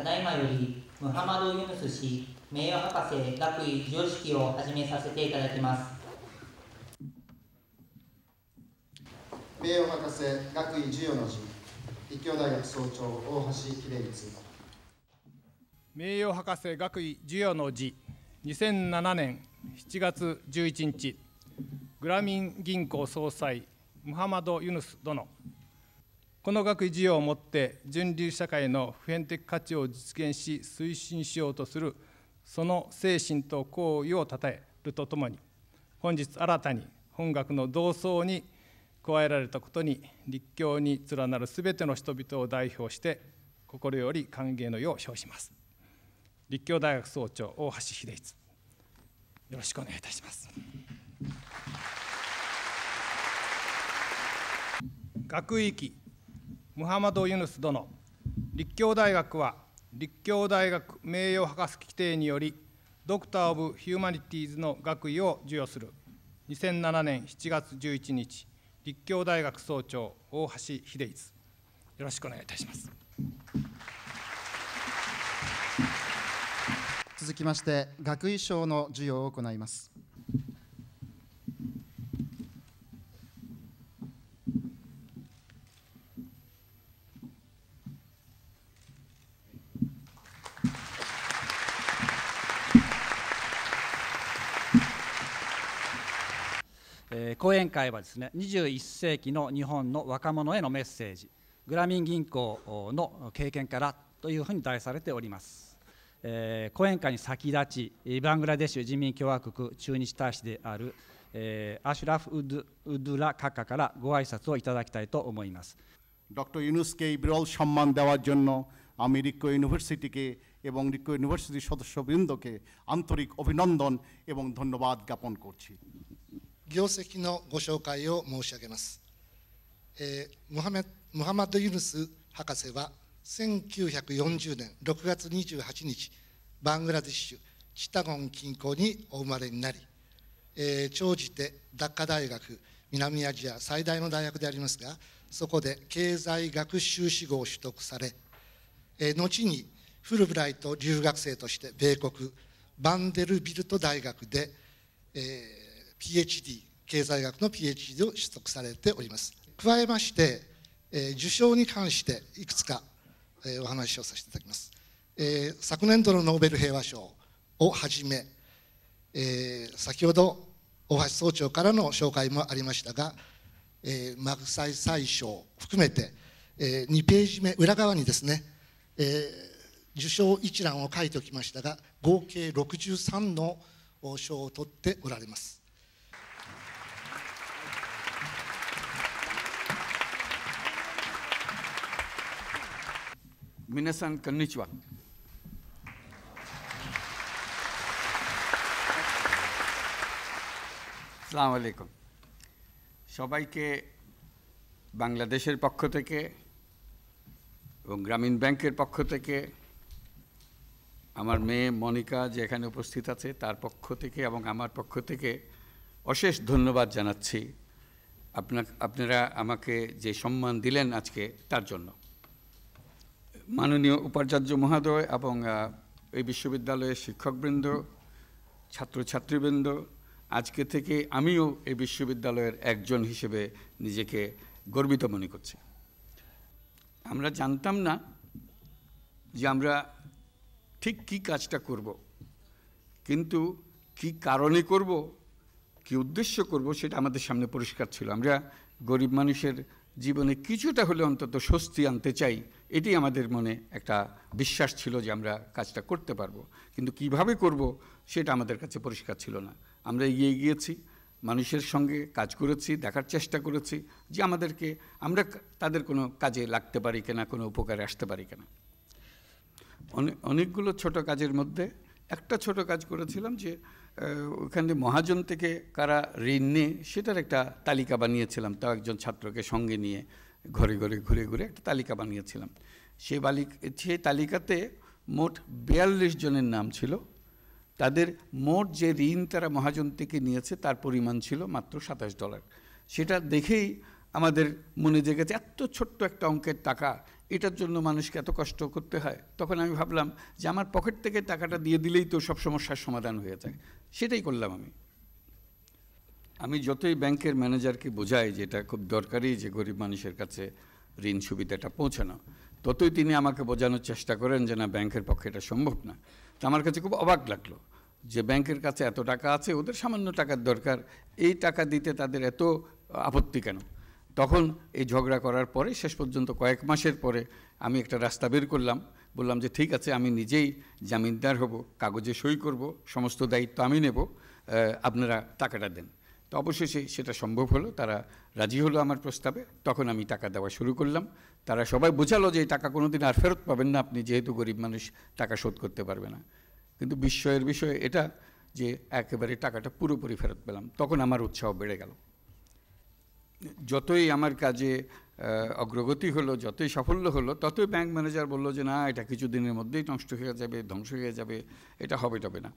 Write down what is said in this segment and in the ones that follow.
ただいまよりムハマド・ユヌス氏名誉博士学位授与式を始めさせていただきます名誉博士学位授与の辞立教大学総長大橋秀光名誉博士学位授与の辞2007年7月11日グラミン銀行総裁ムハマド・ユヌス殿この学位授与をもって人流社会の普遍的価値を実現し推進しようとするその精神と行為をたたえるとともに本日新たに本学の同窓に加えられたことに立教に連なるすべての人々を代表して心より歓迎の意を表します立教大学総長大橋秀一よろしくお願いいたします学域ムハマド・ユヌス殿立教大学は立教大学名誉博士規定によりドクター・オブ・ヒューマニティーズの学位を授与する2007年7月11日立教大学総長大橋秀一よろしくお願いいたします続きまして学位賞の授与を行いますえー、講演会はですね21世紀の日本の若者へのメッセージグラミン銀行の経験からというふうに題されております、えー、講演会に先立ちバングラデシュ人民共和国駐日大使である、えー、アシュラフ・ウドゥドラ・カカからご挨拶をいただきたいと思いますドク্ ট র ইউনুসকে এই বিরল সম্মান দেওয়ার জন্য আমি রিক্কো ই シ ন ি ভ া র ্ স ি ট ン ক ে এবং রিক্কো ইউনিভার্সিটির স 業績のご紹介を申し上げます、えー、ムハメムハマド・ユヌス博士は1940年6月28日バングラディッシュチタゴン近郊にお生まれになり、えー、長じてダッカ大学南アジア最大の大学でありますがそこで経済学修士号を取得され、えー、後にフルブライト留学生として米国バンデルビルト大学で、えー、PhD 経済学の PhD を取得されております加えまして、え受賞に関していくつか、えお話をさせていただきます、え昨年度のノーベル平和賞をはじめ、え先ほど大橋総長からの紹介もありましたが、えー、マグサイ採賞含めて、えー、2ページ目裏側にですね、えー、受賞一覧を書いておきましたが合計63の賞を取っておられます Minasan konnichiwa. আসসালামু আলাইকুম সবাইকে বাংলাদেশের পক্ষ থেকে এবং গ্রামীণ ব্যাংকের পক্ষ থেকে আমার মেয়ে মনিকা যে এখানে উপস্থিত আছে তার পক্ষ থেকে এবং আমার পক্ষ থেকে অশেষ ধন্যবাদ জানাচ্ছি আপনা আপনারা আমাকে যে সম্মান দিলেন আজকে তার জন্য মাননীয় উপাচার্য মহোদয় এবং এই বিশ্ববিদ্যালয়ের শিক্ষকবৃন্দ ছাত্রছাত্রীবৃন্দ আজকে থেকে আমিও এই বিশ্ববিদ্যালয়ের একজন হিসেবে নিজেকে গর্বিত মনে করছি আমরা জানতাম না যে আমরা ঠিক কি কাজটা করব। কিন্তু কি কারণে করব কি উদ্দেশ্য করব সেটা আমাদের সামনে পরিষ্কার ছিল আমরা গরিব মানুষের জীবনে কিছুটা হলে অন্তত স্বস্তি আনতে চাই এটি আমাদের মনে একটা বিশ্বাস ছিল যে আমরা কাজটা করতে পারবো কিন্তু কিভাবে করব সেটা আমাদের কাছে পরিষ্কার ছিল না আমরা এগিয়ে গিয়েছি মানুষের সঙ্গে কাজ করেছি দেখার চেষ্টা করেছি যে আমাদেরকে আমরা তাদের কোনো কাজে লাগতে পারি কিনা কোনো উপকারে আসতে পারি কিনা অনেক অনেকগুলো ছোট কাজের মধ্যে একটা ছোট কাজ করেছিলাম যে ওখানে মহাজন থেকে কারা ঋণ নেয় সেটার একটা তালিকা বানিয়েছিলাম তাও একজন ছাত্রকে সঙ্গে নিয়ে ঘরে ঘরে ঘুরে ঘুরে একটা তালিকা বানিয়েছিলাম সে বালিক সেই তালিকাতে মোট বিয়াল্লিশ জনের নাম ছিল তাদের মোট যে ঋণ তারা মহাজন থেকে নিয়েছে তার পরিমাণ ছিল মাত্র সাতাশ ডলার সেটা দেখেই আমাদের মনে জেগেছে এত ছোট্ট একটা অঙ্কের টাকা এটার জন্য মানুষকে এত কষ্ট করতে হয় তখন আমি ভাবলাম যে আমার পকেট থেকে টাকাটা দিয়ে দিলেই তো সব সমস্যার সমাধান হয়ে যায় সেটাই করলাম আমি আমি যতই ব্যাংকের ম্যানেজারকে বোঝাই যে এটা খুব দরকারি যে গরিব মানুষের কাছে ঋণ সুবিধাটা পৌঁছানো ততই তিনি আমাকে বোঝানোর চেষ্টা করেন যে না ব্যাংকের পক্ষে এটা সম্ভব না তো আমার কাছে খুব অবাক লাগলো যে ব্যাংকের কাছে এত টাকা আছে ওদের সামান্য টাকার দরকার এই টাকা দিতে তাদের এত আপত্তি কেন তখন এই ঝগড়া করার পরে শেষ পর্যন্ত কয়েক মাসের পরে আমি একটা রাস্তা বের করলাম বললাম যে ঠিক আছে আমি নিজেই জামিনদার হব কাগজে সই করব সমস্ত দায়িত্ব আমি নেব আপনারা টাকাটা দেন তো অবশেষে সেটা সম্ভব হলো তারা রাজি হলো আমার প্রস্তাবে তখন আমি টাকা দেওয়া শুরু করলাম তারা সবাই বোঝালো যে টাকা কোনো দিন আর ফেরত পাবেন না আপনি যেহেতু গরিব মানুষ টাকা শোধ করতে পারবে না কিন্তু বিস্ময়ের বিষয় এটা যে একেবারে টাকাটা পুরোপুরি ফেরত পেলাম তখন আমার উৎসাহ বেড়ে গেল যতই আমার কাজে অগ্রগতি হলো যতই সাফল্য হলো ততই ব্যাংক ম্যানেজার বলল যে না এটা কিছুদিনের মধ্যেই নষ্ট হয়ে যাবে ধ্বংস হয়ে যাবে এটা হবে টবে না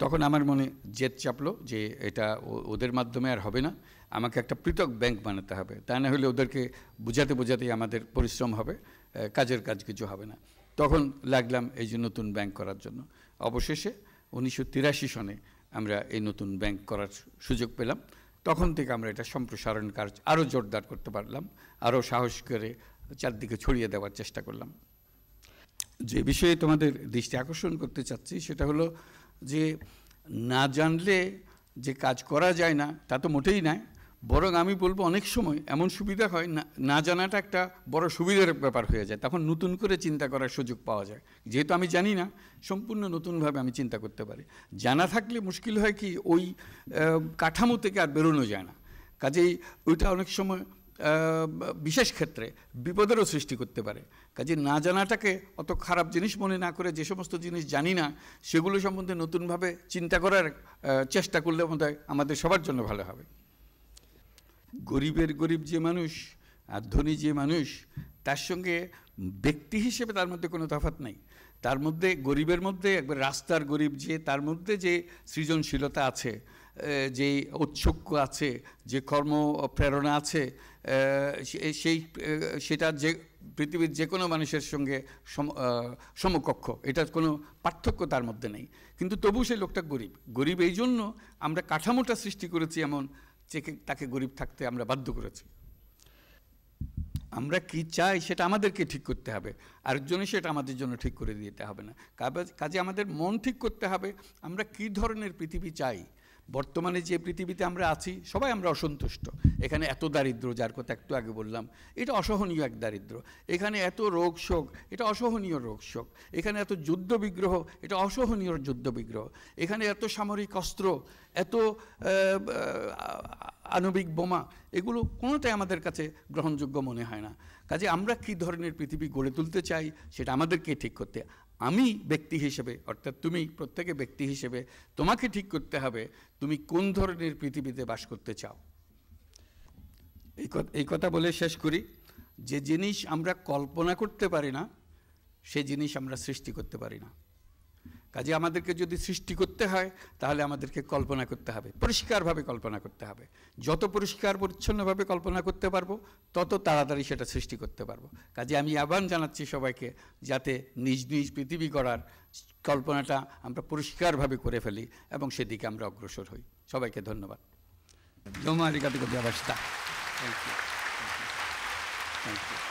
তখন আমার মনে জেদ চাপলো যে এটা ওদের মাধ্যমে আর হবে না আমাকে একটা পৃথক ব্যাংক বানাতে হবে তা না হলে ওদেরকে বোঝাতে বোঝাতেই আমাদের পরিশ্রম হবে কাজের কাজ কিছু হবে না তখন লাগলাম এই যে নতুন ব্যাংক করার জন্য অবশেষে উনিশশো সনে আমরা এই নতুন ব্যাংক করার সুযোগ পেলাম তখন থেকে আমরা এটা সম্প্রসারণ কাজ আরও জোরদার করতে পারলাম আরও সাহস করে চারদিকে ছড়িয়ে দেওয়ার চেষ্টা করলাম যে বিষয়ে তোমাদের দৃষ্টি আকর্ষণ করতে চাচ্ছি সেটা হলো যে না জানলে যে কাজ করা যায় না তা তো মোটেই নয় বরং আমি বলবো অনেক সময় এমন সুবিধা হয় না না জানাটা একটা বড় সুবিধার ব্যাপার হয়ে যায় তখন নতুন করে চিন্তা করার সুযোগ পাওয়া যায় যেহেতু আমি জানি না সম্পূর্ণ নতুনভাবে আমি চিন্তা করতে পারি জানা থাকলে মুশকিল হয় কি ওই কাঠামো থেকে আর বেরোনো যায় না কাজেই ওইটা অনেক সময় বিশেষ ক্ষেত্রে বিপদেরও সৃষ্টি করতে পারে কাজে না জানাটাকে অত খারাপ জিনিস মনে না করে যে সমস্ত জিনিস জানি না সেগুলো সম্বন্ধে নতুনভাবে চিন্তা করার চেষ্টা করলে মনে আমাদের সবার জন্য ভালো হবে গরিবের গরিব যে মানুষ আর ধনী যে মানুষ তার সঙ্গে ব্যক্তি হিসেবে তার মধ্যে কোনো তফাত নাই তার মধ্যে গরিবের মধ্যে একবার রাস্তার গরিব যে তার মধ্যে যে সৃজনশীলতা আছে যে ঔৎসুক্য আছে যে কর্ম প্রেরণা আছে সেই সেটা যে পৃথিবীর যে কোনো মানুষের সঙ্গে সমকক্ষ এটার কোনো পার্থক্য তার মধ্যে নেই কিন্তু তবু সেই লোকটা গরিব গরিব এই জন্য আমরা কাঠামোটা সৃষ্টি করেছি এমন তাকে গরিব থাকতে আমরা বাধ্য করেছি আমরা কি চাই সেটা আমাদেরকে ঠিক করতে হবে আরেকজনে সেটা আমাদের জন্য ঠিক করে দিতে হবে না কাজে আমাদের মন ঠিক করতে হবে আমরা কি ধরনের পৃথিবী চাই বর্তমানে যে পৃথিবীতে আমরা আছি সবাই আমরা অসন্তুষ্ট এখানে এত দারিদ্র যার কথা একটু আগে বললাম এটা অসহনীয় এক দারিদ্র এখানে এত রোগ শোক এটা অসহনীয় রোগ শোক এখানে এত যুদ্ধ বিগ্রহ এটা অসহনীয় যুদ্ধ বিগ্রহ এখানে এত সামরিক অস্ত্র এত আণবিক বোমা এগুলো কোনোটাই আমাদের কাছে গ্রহণযোগ্য মনে হয় না কাজে আমরা কি ধরনের পৃথিবী গড়ে তুলতে চাই সেটা আমাদেরকে ঠিক করতে আমি ব্যক্তি হিসেবে অর্থাৎ তুমি প্রত্যেকে ব্যক্তি হিসেবে তোমাকে ঠিক করতে হবে তুমি কোন ধরনের পৃথিবীতে বাস করতে চাও এই কথা বলে শেষ করি যে জিনিস আমরা কল্পনা করতে পারি না সে জিনিস আমরা সৃষ্টি করতে পারি না কাজে আমাদেরকে যদি সৃষ্টি করতে হয় তাহলে আমাদেরকে কল্পনা করতে হবে পরিষ্কারভাবে কল্পনা করতে হবে যত পরিষ্কার পরিচ্ছন্নভাবে কল্পনা করতে পারবো তত তাড়াতাড়ি সেটা সৃষ্টি করতে পারবো কাজে আমি আহ্বান জানাচ্ছি সবাইকে যাতে নিজ নিজ পৃথিবী করার কল্পনাটা আমরা পরিষ্কারভাবে করে ফেলি এবং সেদিকে আমরা অগ্রসর হই সবাইকে ধন্যবাদ জমা রিকাতি ব্যবস্থা থ্যাংক ইউ থ্যাংক ইউ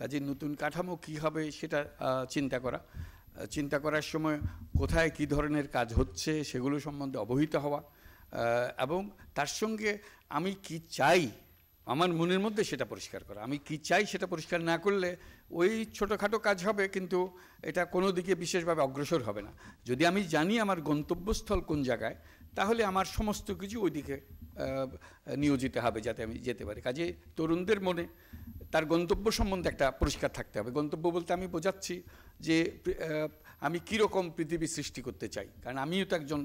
কাজে নতুন কাঠামো কি হবে সেটা চিন্তা করা চিন্তা করার সময় কোথায় কি ধরনের কাজ হচ্ছে সেগুলো সম্বন্ধে অবহিত হওয়া এবং তার সঙ্গে আমি কি চাই আমার মনের মধ্যে সেটা পরিষ্কার করা আমি কি চাই সেটা পরিষ্কার না করলে ওই ছোটোখাটো কাজ হবে কিন্তু এটা কোনো দিকে বিশেষভাবে অগ্রসর হবে না যদি আমি জানি আমার গন্তব্যস্থল কোন জায়গায় তাহলে আমার সমস্ত কিছু ওইদিকে নিয়োজিত হবে যাতে আমি যেতে পারি কাজে তরুণদের মনে তার গন্তব্য সম্বন্ধে একটা পরিষ্কার থাকতে হবে গন্তব্য বলতে আমি বোঝাচ্ছি যে আমি কীরকম পৃথিবী সৃষ্টি করতে চাই কারণ আমিও তো একজন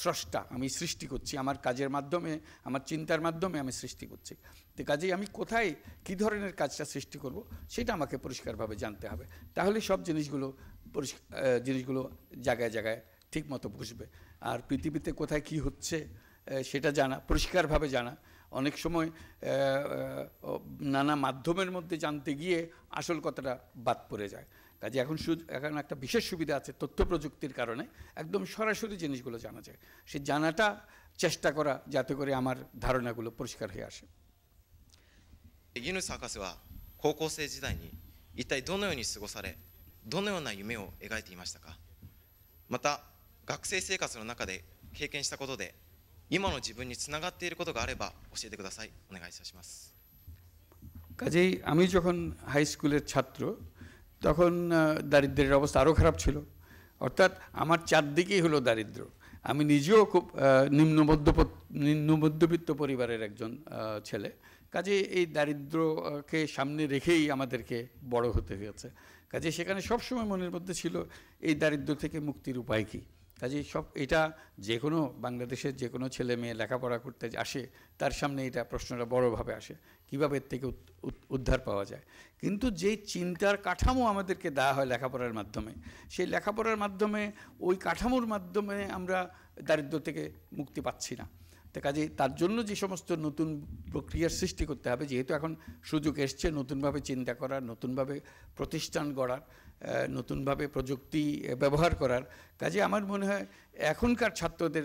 স্রষ্টা আমি সৃষ্টি করছি আমার কাজের মাধ্যমে আমার চিন্তার মাধ্যমে আমি সৃষ্টি করছি তো কাজেই আমি কোথায় কি ধরনের কাজটা সৃষ্টি করব সেটা আমাকে পরিষ্কারভাবে জানতে হবে তাহলে সব জিনিসগুলো পরিষ্কার জিনিসগুলো জায়গায় জায়গায় ঠিক মতো বুঝবে আর পৃথিবীতে কোথায় কি হচ্ছে সেটা জানা পরিষ্কারভাবে জানা অনেক সময় নানা মাধ্যমের মধ্যে জানতে গিয়ে আসল কথাটা বাদ পড়ে যায় কাজে এখন এখন একটা বিশেষ সুবিধা আছে তথ্য প্রযুক্তির কারণে একদম সরাসরি জিনিসগুলো জানা যায় সে জানাটা চেষ্টা করা যাতে করে আমার ধারণাগুলো পরিষ্কার হয়ে আসে ギヌス博士は高校生時代に一体どのように過ごされどのような夢を描いていましたかまた学生生活の中で経験したことで今の自分につながっていることがあれば教えてくださいお願いいたします কাজেই আমি যখন হাই স্কুলের ছাত্র তখন দারিদ্রের অবস্থা আরও খারাপ ছিল অর্থাৎ আমার চারদিকেই হলো দারিদ্র আমি নিজেও খুব নিম্ন নিম্ন মধ্যবিত্ত পরিবারের একজন ছেলে কাজে এই দারিদ্রকে সামনে রেখেই আমাদেরকে বড় হতে হয়েছে কাজে সেখানে সবসময় মনের মধ্যে ছিল এই দারিদ্র থেকে মুক্তির উপায় কী কাজেই সব এটা যে কোনো বাংলাদেশের যে কোনো ছেলে মেয়ে লেখাপড়া করতে আসে তার সামনে এটা প্রশ্নটা বড়োভাবে আসে কীভাবে এর থেকে উদ্ধার পাওয়া যায় কিন্তু যে চিন্তার কাঠামো আমাদেরকে দেওয়া হয় লেখাপড়ার মাধ্যমে সেই লেখাপড়ার মাধ্যমে ওই কাঠামোর মাধ্যমে আমরা দারিদ্র থেকে মুক্তি পাচ্ছি না তো কাজে তার জন্য যে সমস্ত নতুন প্রক্রিয়ার সৃষ্টি করতে হবে যেহেতু এখন সুযোগ এসছে নতুনভাবে চিন্তা করার নতুনভাবে প্রতিষ্ঠান গড়ার নতুনভাবে প্রযুক্তি ব্যবহার করার কাজে আমার মনে হয় এখনকার ছাত্রদের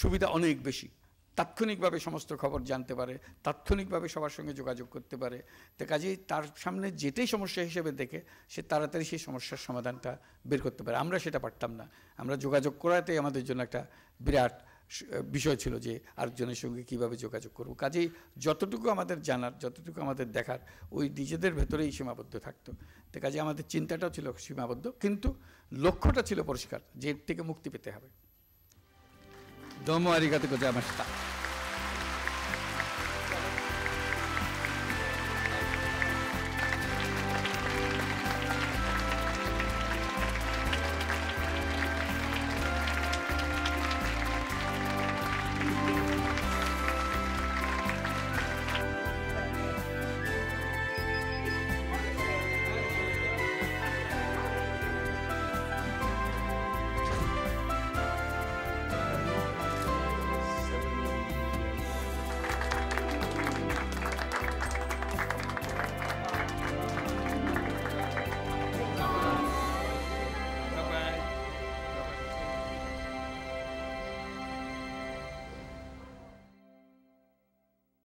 সুবিধা অনেক বেশি তাৎক্ষণিকভাবে সমস্ত খবর জানতে পারে তাৎক্ষণিকভাবে সবার সঙ্গে যোগাযোগ করতে পারে তো কাজেই তার সামনে যেটাই সমস্যা হিসেবে দেখে সে তাড়াতাড়ি সেই সমস্যার সমাধানটা বের করতে পারে আমরা সেটা পারতাম না আমরা যোগাযোগ করাতেই আমাদের জন্য একটা বিরাট বিষয় ছিল যে আরেকজনের সঙ্গে কিভাবে যোগাযোগ করব কাজেই যতটুকু আমাদের জানার যতটুকু আমাদের দেখার ওই নিজেদের ভেতরেই সীমাবদ্ধ থাকতো তো কাজে আমাদের চিন্তাটাও ছিল সীমাবদ্ধ কিন্তু লক্ষ্যটা ছিল পরিষ্কার যে থেকে মুক্তি পেতে হবে দম গোজা আমার